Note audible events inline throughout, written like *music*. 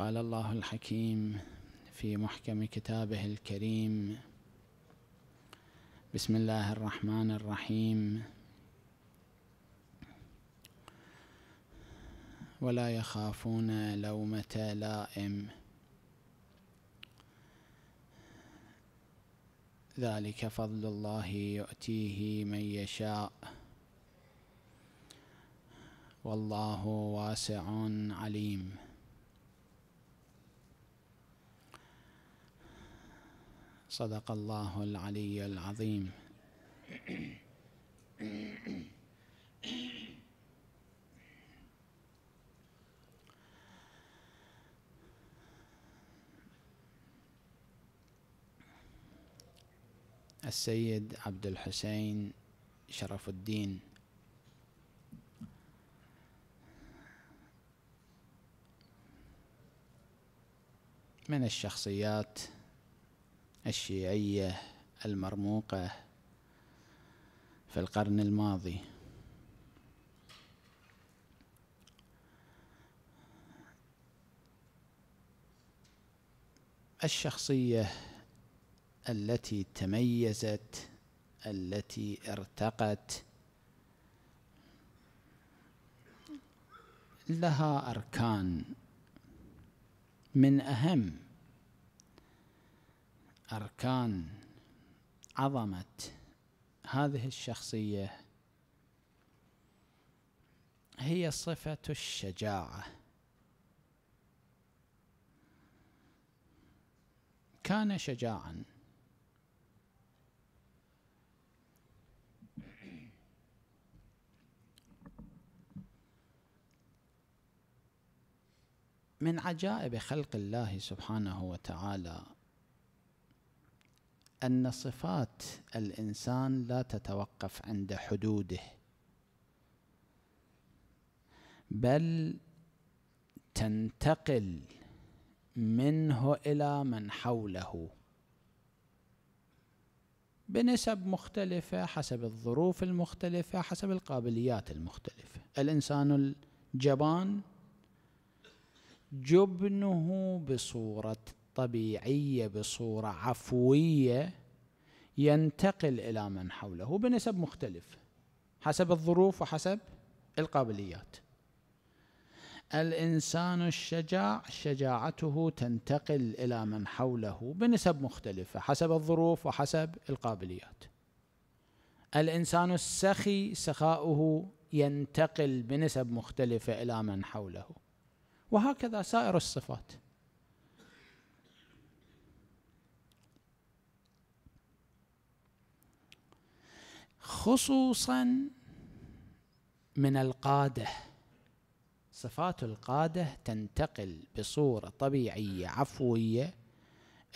قال الله الحكيم في محكم كتابه الكريم بسم الله الرحمن الرحيم ولا يخافون لومة لائم ذلك فضل الله يؤتيه من يشاء والله واسع عليم صدق الله العلي العظيم السيد عبد الحسين شرف الدين من الشخصيات الشيعية المرموقة في القرن الماضي الشخصية التي تميزت التي ارتقت لها أركان من أهم أركان عظمة هذه الشخصية هي صفة الشجاعة كان شجاعا من عجائب خلق الله سبحانه وتعالى ان صفات الانسان لا تتوقف عند حدوده بل تنتقل منه الى من حوله بنسب مختلفه حسب الظروف المختلفه حسب القابليات المختلفه الانسان الجبان جبنه بصوره طبيعيه بصوره عفويه ينتقل الى من حوله بنسب مختلف حسب الظروف وحسب القابليات الانسان الشجاع شجاعته تنتقل الى من حوله بنسب مختلفه حسب الظروف وحسب القابليات الانسان السخي سخاؤه ينتقل بنسب مختلفه الى من حوله وهكذا سائر الصفات خصوصا من القاده صفات القاده تنتقل بصوره طبيعيه عفويه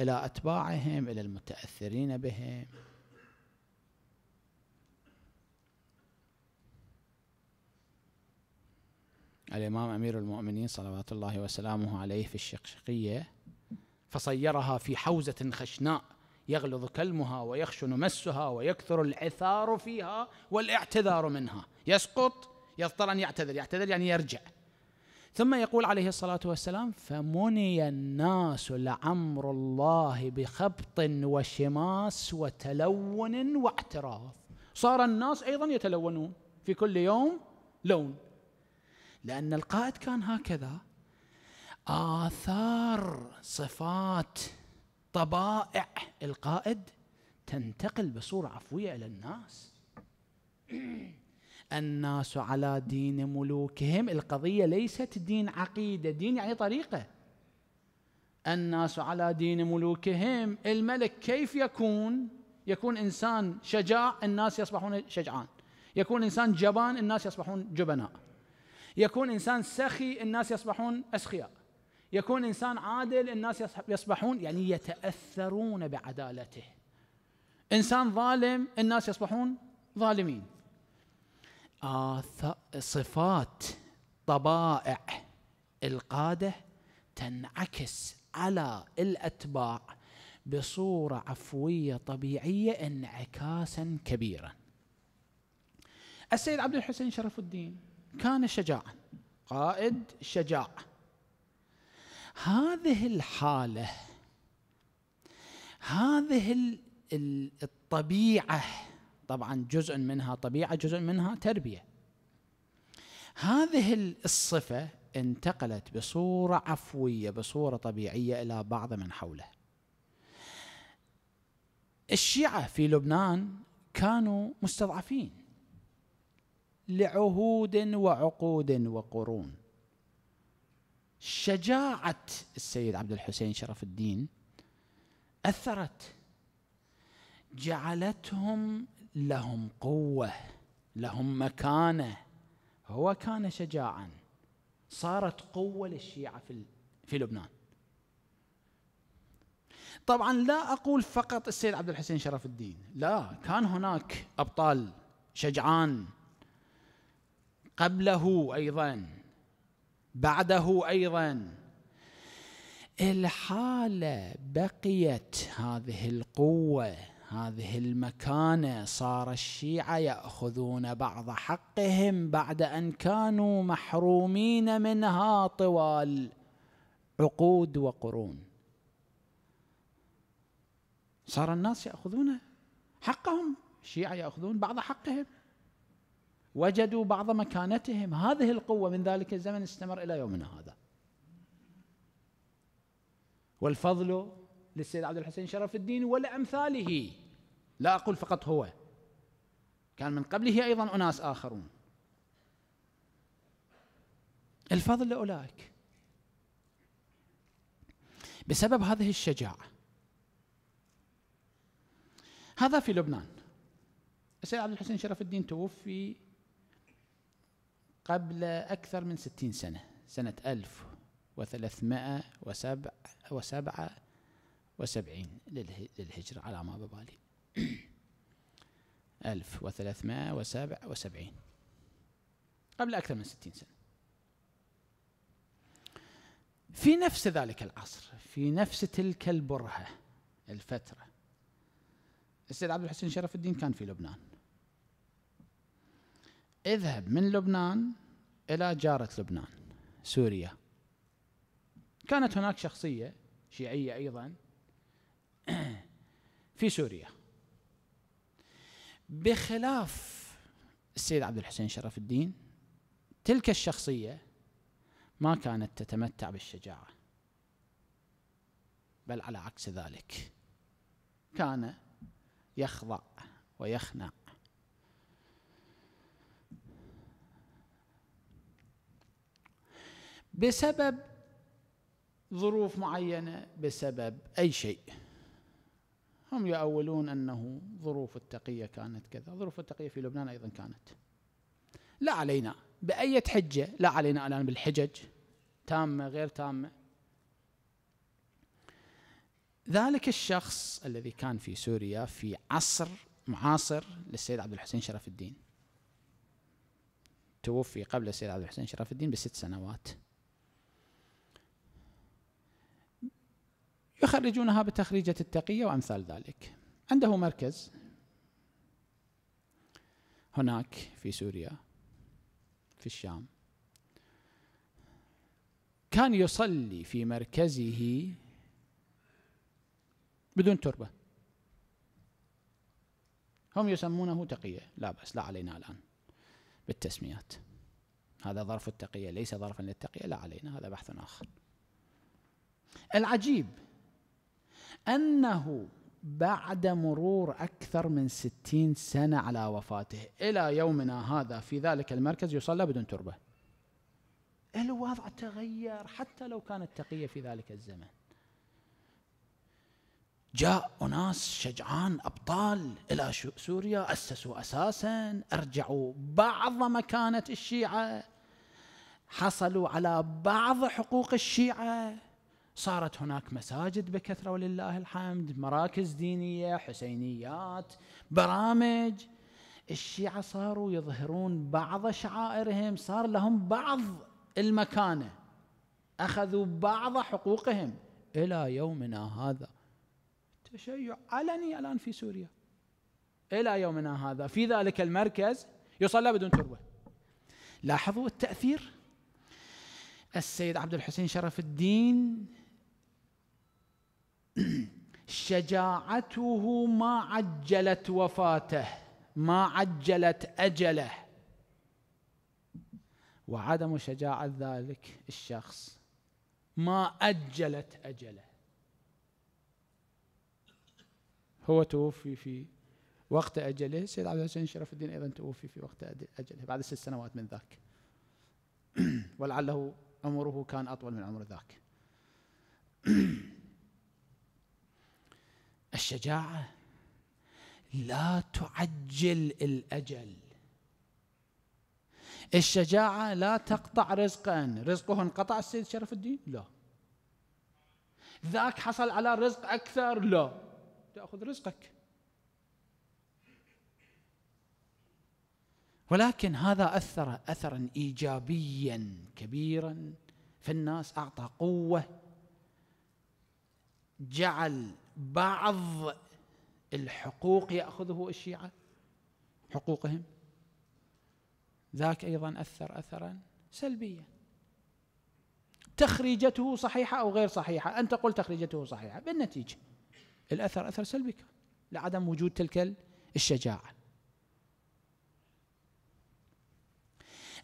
الى اتباعهم الى المتاثرين بهم الامام امير المؤمنين صلوات الله وسلامه عليه في الشقشقيه فصيرها في حوزه خشناء يغلظ كلمها ويخشن مسها ويكثر العثار فيها والاعتذار منها يسقط يضطر أن يعتذر يعتذر يعني يرجع ثم يقول عليه الصلاة والسلام فمني الناس لعمر الله بخبط وشماس وتلون واعتراض صار الناس أيضا يتلونون في كل يوم لون لأن القائد كان هكذا آثار صفات طبائع القائد تنتقل بصوره عفويه الى الناس *clears throat* الناس على دين ملوكهم القضيه ليست دين عقيده دين يعني طريقه الناس على دين ملوكهم الملك كيف يكون يكون انسان شجاع الناس يصبحون شجعان يكون انسان جبان الناس يصبحون جبناء يكون انسان سخي الناس يصبحون اسخياء يكون انسان عادل الناس يصبحون يعني يتاثرون بعدالته انسان ظالم الناس يصبحون ظالمين آث... صفات طبائع القاده تنعكس على الاتباع بصوره عفويه طبيعيه انعكاسا كبيرا. السيد عبد الحسين شرف الدين كان شجاعا قائد شجاع هذه الحاله هذه الطبيعه طبعا جزء منها طبيعه جزء منها تربيه هذه الصفه انتقلت بصوره عفويه بصوره طبيعيه الى بعض من حوله الشيعه في لبنان كانوا مستضعفين لعهود وعقود وقرون شجاعة السيد عبد الحسين شرف الدين أثرت جعلتهم لهم قوة لهم مكانة هو كان شجاعا صارت قوة للشيعة في في لبنان طبعا لا أقول فقط السيد عبد الحسين شرف الدين لا كان هناك أبطال شجعان قبله أيضا بعده ايضا الحاله بقيت هذه القوه هذه المكانه صار الشيعه ياخذون بعض حقهم بعد ان كانوا محرومين منها طوال عقود وقرون صار الناس ياخذون حقهم الشيعه ياخذون بعض حقهم وجدوا بعض مكانتهم هذه القوة من ذلك الزمن استمر إلى يومنا هذا والفضل للسيد عبد الحسين شرف الدين ولأمثاله لا أقول فقط هو كان من قبله أيضا أناس آخرون الفضل لأولئك بسبب هذه الشجاعة هذا في لبنان السيد عبد الحسين شرف الدين توفي قبل أكثر من ستين سنة سنة ألف وثلاثمائة وسبع وسبعة وسبعين للهجرة على ما ببالي *clears throat* ألف وثلاثمائة وسبع وسبعين قبل أكثر من ستين سنة في نفس ذلك العصر في نفس تلك البرهة الفترة السيد عبد الحسين شرف الدين كان في لبنان اذهب من لبنان إلى جارة لبنان سوريا كانت هناك شخصية شيعية أيضا *clears throat* في سوريا بخلاف السيد عبد الحسين شرف الدين تلك الشخصية ما كانت تتمتع بالشجاعة بل على عكس ذلك كان يخضع ويخنع بسبب ظروف معينه بسبب اي شيء هم يؤولون انه ظروف التقيه كانت كذا ظروف التقيه في لبنان ايضا كانت لا علينا بأية حجه لا علينا الان بالحجج تامه غير تامه ذلك الشخص الذي كان في سوريا في عصر معاصر للسيد عبد الحسين شرف الدين توفي قبل السيد عبد الحسين شرف الدين بست سنوات يخرجونها بتخريجة التقية وأمثال ذلك عنده مركز هناك في سوريا في الشام كان يصلي في مركزه بدون تربة هم يسمونه تقية لا بأس لا علينا الآن بالتسميات هذا ظرف التقية ليس ظرفا للتقية لا علينا هذا بحث آخر العجيب أنه بعد مرور أكثر من ستين سنة على وفاته إلى يومنا هذا في ذلك المركز يصلى بدون تربة الوضع تغير حتى لو كانت تقية في ذلك الزمن جاء أناس شجعان أبطال إلى سوريا أسسوا أساسا أرجعوا بعض مكانة الشيعة حصلوا على بعض حقوق الشيعة صارت هناك مساجد بكثره ولله الحمد، مراكز دينيه، حسينيات، برامج. الشيعه صاروا يظهرون بعض شعائرهم، صار لهم بعض المكانه. اخذوا بعض حقوقهم الى يومنا هذا. تشيع علني الان في سوريا. الى يومنا هذا، في ذلك المركز يصلى بدون تربه. لاحظوا التاثير السيد عبد الحسين شرف الدين شجاعته ما عجلت وفاته ما عجلت أجله وعدم شجاعة ذلك الشخص ما أجلت أجله هو توفي في وقت أجله سيد عبد الحسين شرف الدين أيضا توفي في وقت أجله بعد ست سنوات من ذاك *clears throat* ولعله عمره كان أطول من عمر ذاك *clears throat* الشجاعه لا تعجل الاجل الشجاعه لا تقطع رزقا رزقه انقطع السيد شرف الدين لا ذاك حصل على رزق اكثر لا تاخذ رزقك ولكن هذا اثر اثرا ايجابيا كبيرا في الناس اعطى قوه جعل بعض الحقوق ياخذه الشيعه حقوقهم ذاك ايضا اثر اثرا سلبيا تخريجته صحيحه او غير صحيحه انت قلت تخريجته صحيحه بالنتيجه الاثر اثر سلبي كان لعدم وجود تلك الشجاعه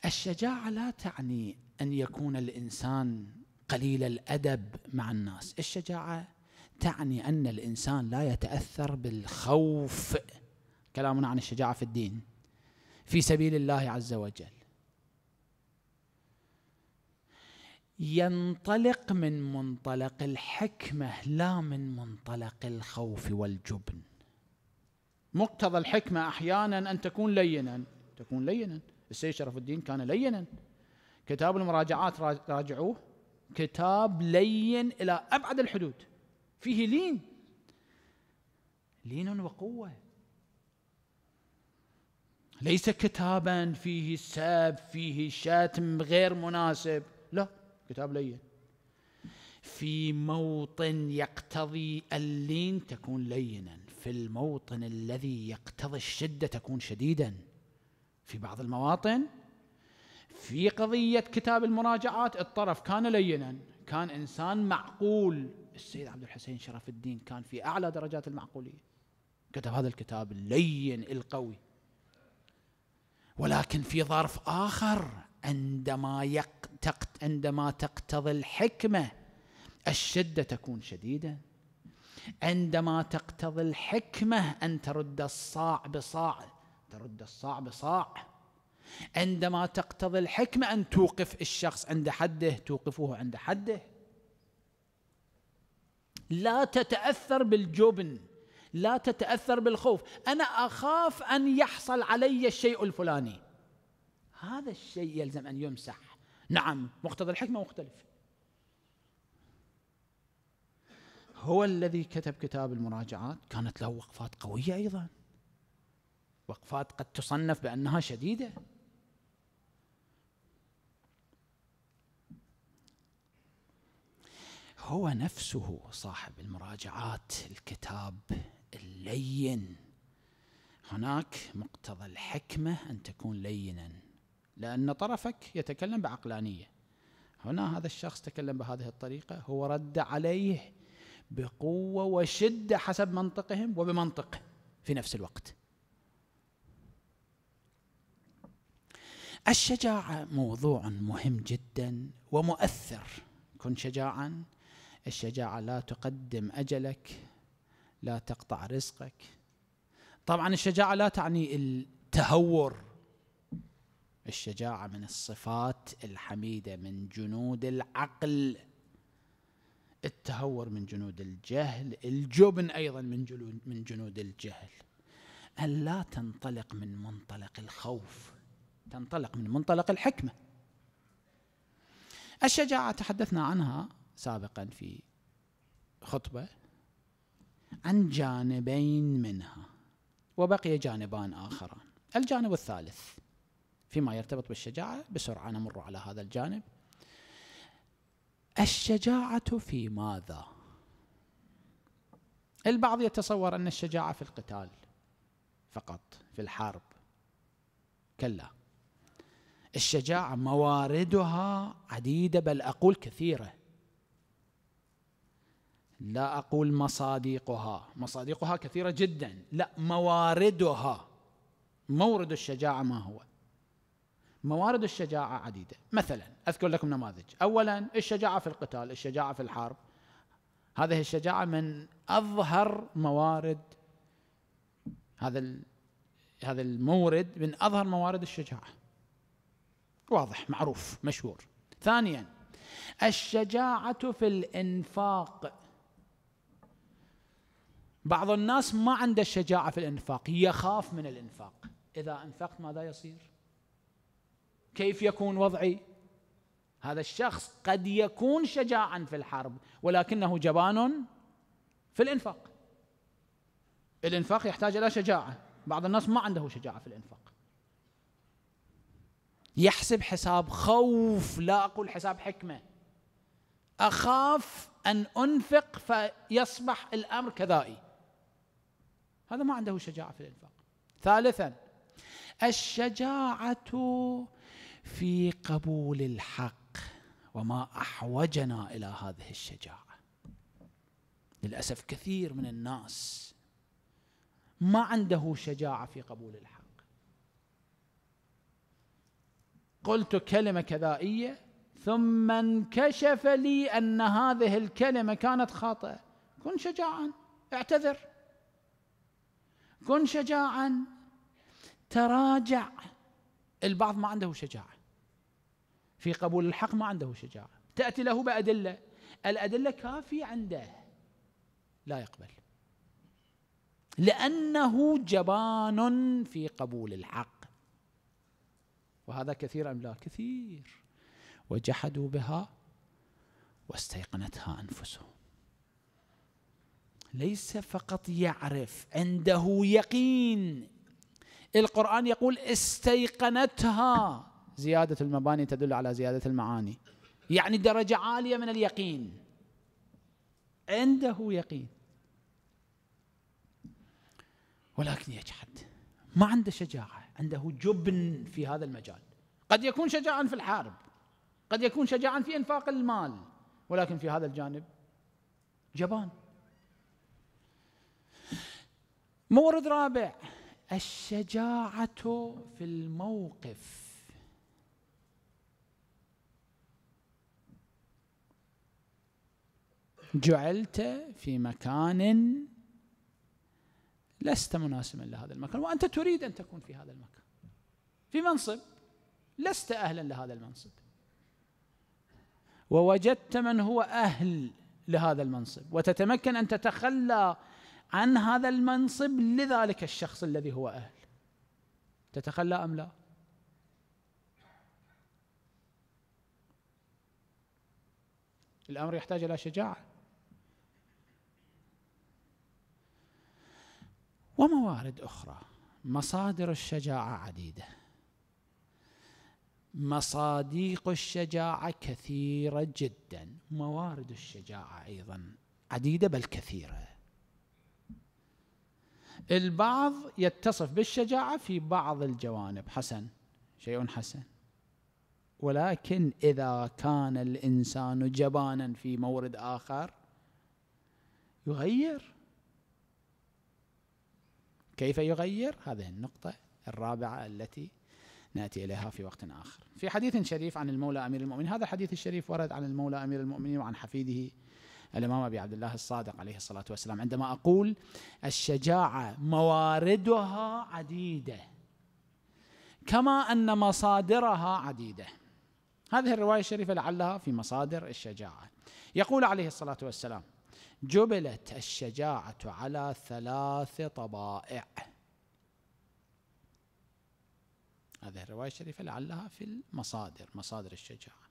الشجاعه لا تعني ان يكون الانسان قليل الادب مع الناس الشجاعه تعني أن الإنسان لا يتأثر بالخوف كلامنا عن الشجاعة في الدين في سبيل الله عز وجل ينطلق من منطلق الحكمة لا من منطلق الخوف والجبن مقتضى الحكمة أحيانا أن تكون لينا تكون لينا السيد شرف الدين كان لينا كتاب المراجعات راجعوه كتاب لين إلى أبعد الحدود فيه لين لين وقوه ليس كتابا فيه سب فيه شتم غير مناسب لا كتاب لين في موطن يقتضي اللين تكون لينا في الموطن الذي يقتضي الشده تكون شديدا في بعض المواطن في قضيه كتاب المراجعات الطرف كان لينا كان انسان معقول السيد عبد الحسين شرف الدين كان في أعلى درجات المعقولية كتب هذا الكتاب اللين القوي ولكن في ظرف آخر عندما يقتقت عندما تقتضي الحكمة الشدة تكون شديدة عندما تقتضي الحكمة أن ترد الصاع بصاع ترد الصاع بصاع عندما تقتضي الحكمة أن توقف الشخص عند حده توقفه عند حده لا تتاثر بالجبن لا تتاثر بالخوف انا اخاف ان يحصل علي الشيء الفلاني هذا الشيء يلزم ان يمسح نعم مقتضى الحكمه مختلف هو الذي كتب كتاب المراجعات كانت له وقفات قويه ايضا وقفات قد تصنف بانها شديده هو نفسه صاحب المراجعات الكتاب اللين هناك مقتضى الحكمة أن تكون لينا لأن طرفك يتكلم بعقلانية هنا هذا الشخص تكلم بهذه الطريقة هو رد عليه بقوة وشدة حسب منطقهم وبمنطق في نفس الوقت الشجاعة موضوع مهم جدا ومؤثر كن شجاعا الشجاعة لا تقدم أجلك لا تقطع رزقك طبعا الشجاعة لا تعني التهور الشجاعة من الصفات الحميدة من جنود العقل التهور من جنود الجهل الجبن أيضا من جنود, من جنود الجهل أن لا تنطلق من منطلق الخوف تنطلق من منطلق الحكمة الشجاعة تحدثنا عنها سابقا في خطبة عن جانبين منها وبقي جانبان آخران الجانب الثالث فيما يرتبط بالشجاعة بسرعة نمر على هذا الجانب الشجاعة في ماذا؟ البعض يتصور أن الشجاعة في القتال فقط في الحرب كلا الشجاعة مواردها عديدة بل أقول كثيرة لا اقول مصادقها مصادقها كثيره جدا لا مواردها مورد الشجاعه ما هو موارد الشجاعه عديده مثلا اذكر لكم نماذج اولا الشجاعه في القتال الشجاعه في الحرب هذه الشجاعه من اظهر موارد هذا هذا المورد من اظهر موارد الشجاعه واضح معروف مشهور ثانيا الشجاعه في الانفاق بعض الناس ما عنده الشجاعة في الإنفاق يخاف من الإنفاق إذا أنفقت ماذا يصير كيف يكون وضعي هذا الشخص قد يكون شجاعا في الحرب ولكنه جبان في الإنفاق الإنفاق يحتاج إلى شجاعة بعض الناس ما عنده شجاعة في الإنفاق يحسب حساب خوف لا أقول حساب حكمة أخاف أن أنفق فيصبح الأمر كذائي هذا ما عنده شجاعة في الإنفاق ثالثا الشجاعة في قبول الحق وما أحوجنا إلى هذه الشجاعة للأسف كثير من الناس ما عنده شجاعة في قبول الحق قلت كلمة كذائية ثم انكشف لي أن هذه الكلمة كانت خاطئة كن شجاعا اعتذر كن شجاعا تراجع البعض ما عنده شجاعه في قبول الحق ما عنده شجاعه تاتي له بادله الادله كافيه عنده لا يقبل لانه جبان في قبول الحق وهذا كثير ام لا كثير وجحدوا بها واستيقنتها انفسهم ليس فقط يعرف عنده يقين القرآن يقول استيقنتها زيادة المباني تدل على زيادة المعاني يعني درجة عالية من اليقين عنده يقين ولكن يجحد ما عنده شجاعة عنده جبن في هذا المجال قد يكون شجاعا في الحرب قد يكون شجاعا في إنفاق المال ولكن في هذا الجانب جبان مورد رابع الشجاعة في الموقف جعلت في مكان لست مناسبا لهذا المكان وأنت تريد أن تكون في هذا المكان في منصب لست أهلا لهذا المنصب ووجدت من هو أهل لهذا المنصب وتتمكن أن تتخلى عن هذا المنصب لذلك الشخص الذي هو أهل تتخلى أم لا الأمر يحتاج إلى شجاعة وموارد أخرى مصادر الشجاعة عديدة مصاديق الشجاعة كثيرة جدا موارد الشجاعة أيضا عديدة بل كثيرة البعض يتصف بالشجاعة في بعض الجوانب حسن شيء حسن ولكن إذا كان الإنسان جبانا في مورد آخر يغير كيف يغير هذه النقطة الرابعة التي ناتي اليها في وقت اخر. في حديث شريف عن المولى امير المؤمنين، هذا الحديث الشريف ورد عن المولى امير المؤمنين وعن حفيده الإمام أبي عبد الله الصادق عليه الصلاة والسلام عندما أقول الشجاعة مواردها عديدة كما أن مصادرها عديدة هذه الرواية الشريفة لعلها في مصادر الشجاعة يقول عليه الصلاة والسلام جبلت الشجاعة على ثلاث طبائع هذه الرواية الشريفة لعلها في المصادر مصادر الشجاعة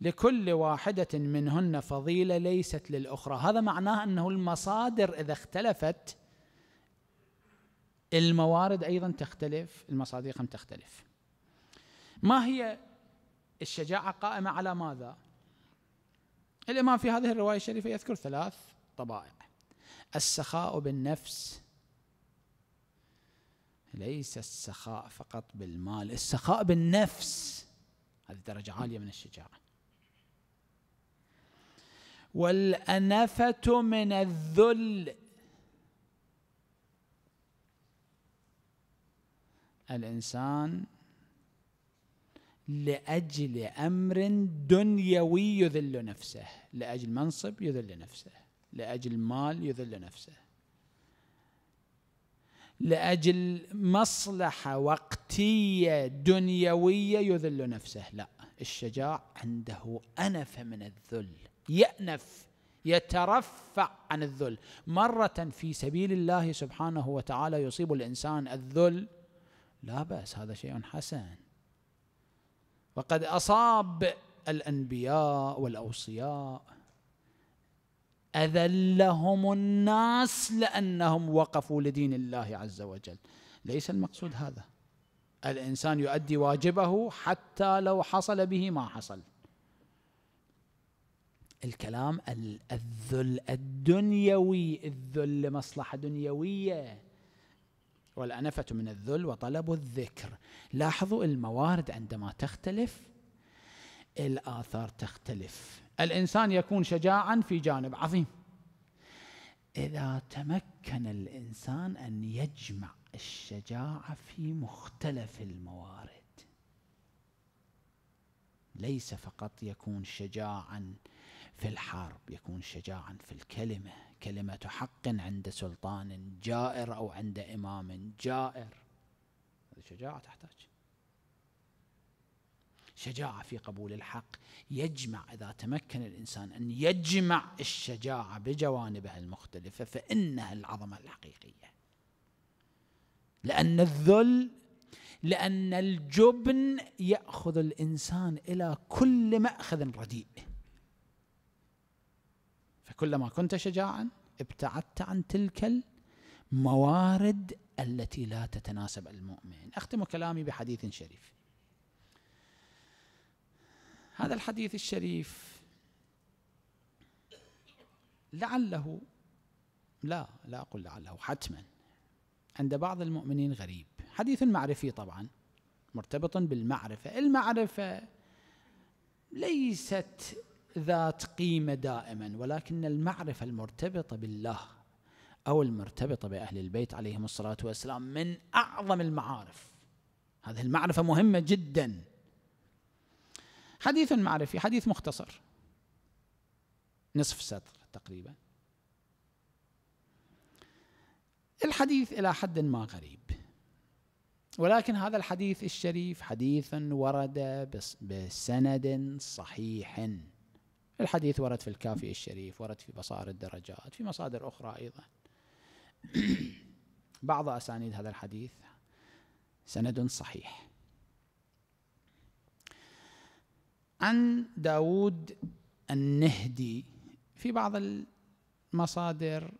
لكل واحدة منهن فضيلة ليست للأخرى هذا معناه أنه المصادر إذا اختلفت الموارد أيضا تختلف المصادر هم تختلف ما هي الشجاعة قائمة على ماذا الإمام في هذه الرواية الشريفة يذكر ثلاث طبائع السخاء بالنفس ليس السخاء فقط بالمال السخاء بالنفس هذه درجة عالية من الشجاعة والأنفة من الذل الإنسان لأجل أمر دنيوي يذل نفسه لأجل منصب يذل نفسه لأجل مال يذل نفسه لأجل مصلحة وقتية دنيوية يذل نفسه لا الشجاع عنده أنف من الذل يأنف يترفع عن الذل مرة في سبيل الله سبحانه وتعالى يصيب الإنسان الذل لا بأس هذا شيء حسن وقد أصاب الأنبياء والأوصياء أذلهم الناس لأنهم وقفوا لدين الله عز وجل ليس المقصود هذا الإنسان يؤدي واجبه حتى لو حصل به ما حصل الكلام الذل الدنيوي الذل لمصلحة دنيوية والأنفة من الذل وطلب الذكر لاحظوا الموارد عندما تختلف الآثار تختلف الإنسان يكون شجاعا في جانب عظيم إذا تمكن الإنسان أن يجمع الشجاعة في مختلف الموارد ليس فقط يكون شجاعا في الحرب يكون شجاعا في الكلمة كلمة حق عند سلطان جائر أو عند إمام جائر هذه شجاعة تحتاج شجاعة في قبول الحق يجمع إذا تمكن الإنسان أن يجمع الشجاعة بجوانبها المختلفة فإنها العظمة الحقيقية لأن الذل لأن الجبن يأخذ الإنسان إلى كل مأخذ رديء كلما كنت شجاعا ابتعدت عن تلك الموارد التي لا تتناسب المؤمن اختم كلامي بحديث شريف هذا الحديث الشريف لعله لا لا اقول لعله حتما عند بعض المؤمنين غريب حديث معرفي طبعا مرتبط بالمعرفه المعرفه ليست ذات قيمه دائما ولكن المعرفه المرتبطه بالله او المرتبطه باهل البيت عليهم الصلاه والسلام من اعظم المعارف هذه المعرفه مهمه جدا حديث معرفي حديث مختصر نصف سطر تقريبا الحديث الى حد ما غريب ولكن هذا الحديث الشريف حديث ورد بسند صحيح الحديث ورد في الكافي الشريف ورد في بصائر الدرجات في مصادر أخرى أيضا *clears throat* بعض أسانيد هذا الحديث سند صحيح عن داود النهدي في بعض المصادر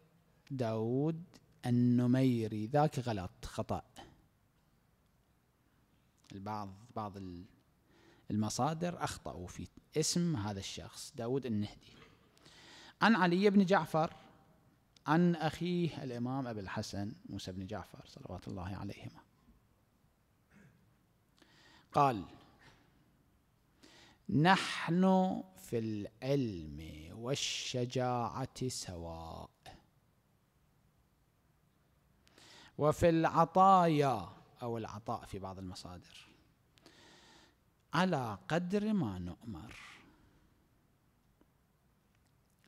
داود النميري ذاك غلط خطأ البعض بعض المصادر أخطأوا في اسم هذا الشخص داود النهدي عن علي بن جعفر عن أخيه الإمام أبي الحسن موسى بن جعفر صلوات الله عليهما قال نحن في العلم والشجاعة سواء وفي العطايا أو العطاء في بعض المصادر على قدر ما نؤمر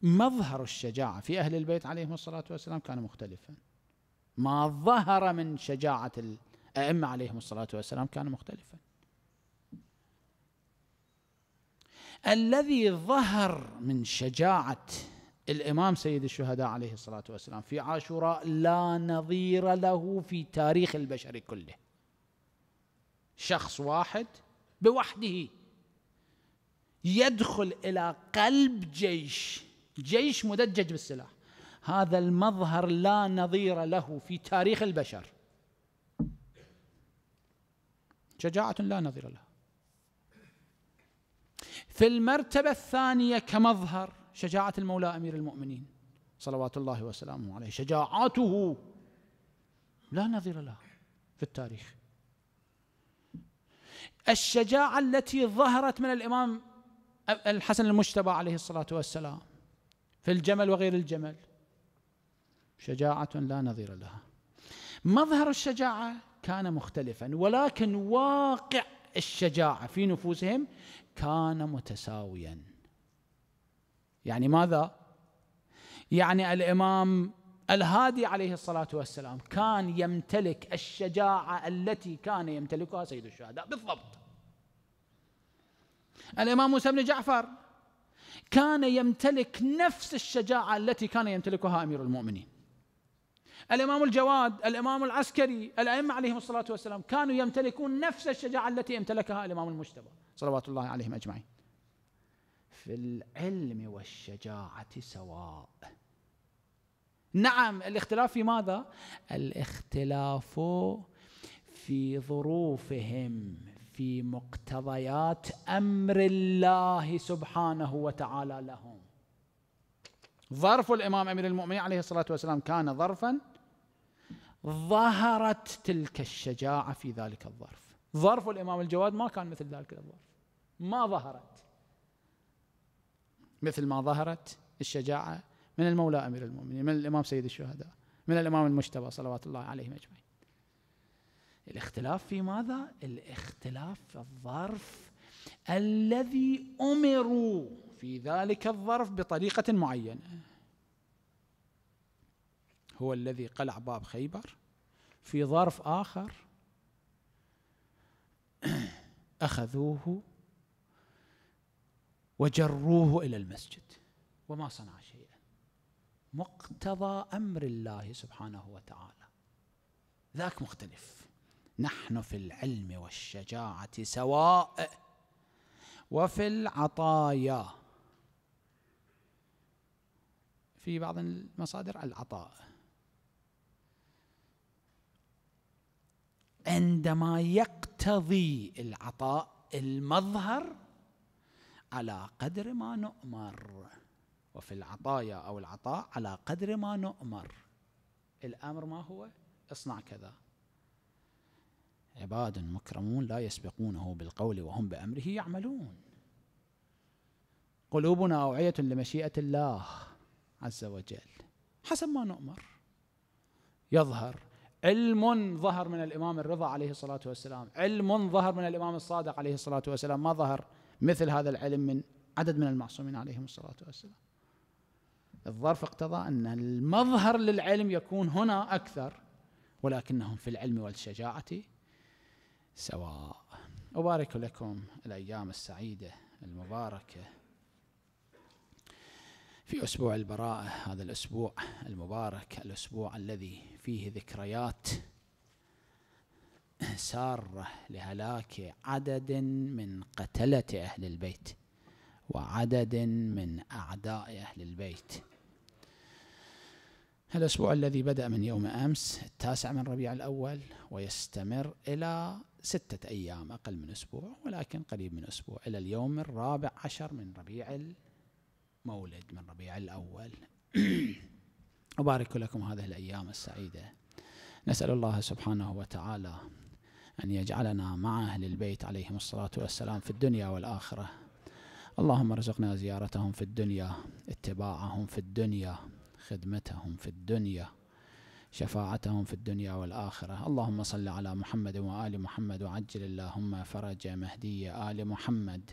مظهر الشجاعة في أهل البيت عليهم الصلاة والسلام كان مختلفا ما ظهر من شجاعة الأئمة عليهم الصلاة والسلام كان مختلفا الذي ظهر من شجاعة الإمام سيد الشهداء عليه الصلاة والسلام في عاشوراء لا نظير له في تاريخ البشر كله شخص واحد بوحده يدخل الى قلب جيش جيش مدجج بالسلاح هذا المظهر لا نظير له في تاريخ البشر شجاعه لا نظير لها في المرتبه الثانيه كمظهر شجاعه المولى امير المؤمنين صلوات الله وسلامه عليه شجاعته لا نظير لها في التاريخ الشجاعة التي ظهرت من الإمام الحسن المجتبى عليه الصلاة والسلام في الجمل وغير الجمل شجاعة لا نظير لها مظهر الشجاعة كان مختلفا ولكن واقع الشجاعة في نفوسهم كان متساويا يعني ماذا؟ يعني الإمام الهادي عليه الصلاة والسلام كان يمتلك الشجاعة التي كان يمتلكها سيد الشهداء بالضبط الإمام موسى بن جعفر كان يمتلك نفس الشجاعة التي كان يمتلكها أمير المؤمنين الإمام الجواد الإمام العسكري الأئمة عليهم الصلاة والسلام كانوا يمتلكون نفس الشجاعة التي امتلكها الإمام المجتبى صلوات الله عليهم أجمعين في العلم والشجاعة سواء نعم الاختلاف في ماذا؟ الاختلاف في ظروفهم في مقتضيات امر الله سبحانه وتعالى لهم. ظرف الامام امير المؤمنين عليه الصلاه والسلام كان ظرفا ظهرت تلك الشجاعه في ذلك الظرف. ظرف الامام الجواد ما كان مثل ذلك الظرف. ما ظهرت مثل ما ظهرت الشجاعه من المولى أمير المؤمنين من الإمام سيد الشهداء من الإمام المجتبى صلوات الله عليهم أجمعين الاختلاف في ماذا؟ الاختلاف في الظرف الذي أمروا في ذلك الظرف بطريقة معينة هو الذي قلع باب خيبر في ظرف آخر *clears throat* أخذوه وجروه إلى المسجد وما صنع شيء مقتضى امر الله سبحانه وتعالى ذاك مختلف نحن في العلم والشجاعه سواء وفي العطايا في بعض المصادر العطاء عندما يقتضي العطاء المظهر على قدر ما نؤمر وفي العطايا أو العطاء على قدر ما نؤمر الأمر ما هو اصنع كذا عباد مكرمون لا يسبقونه بالقول وهم بأمره يعملون قلوبنا أوعية لمشيئة الله عز وجل حسب ما نؤمر يظهر علم ظهر من الإمام الرضا عليه الصلاة والسلام علم ظهر من الإمام الصادق عليه الصلاة والسلام ما ظهر مثل هذا العلم من عدد من المعصومين عليهم الصلاة والسلام الظرف اقتضى أن المظهر للعلم يكون هنا أكثر ولكنهم في العلم والشجاعة سواء أبارك لكم الأيام السعيدة المباركة في أسبوع البراءة هذا الأسبوع المبارك الأسبوع الذي فيه ذكريات سارة لهلاك عدد من قتلة أهل البيت وعدد من أعداء أهل البيت الأسبوع الذي بدأ من يوم أمس التاسع من ربيع الأول ويستمر إلى ستة أيام أقل من أسبوع ولكن قريب من أسبوع إلى اليوم الرابع عشر من ربيع المولد من ربيع الأول *clears throat* أبارك لكم هذه الأيام السعيدة نسأل الله سبحانه وتعالى أن يجعلنا مع أهل البيت عليهم الصلاة والسلام في الدنيا والآخرة اللهم ارزقنا زيارتهم في الدنيا اتباعهم في الدنيا خدمتهم في الدنيا شفاعتهم في الدنيا والآخرة اللهم صل على محمد وآل محمد وعجل اللهم فرج مهدي آل محمد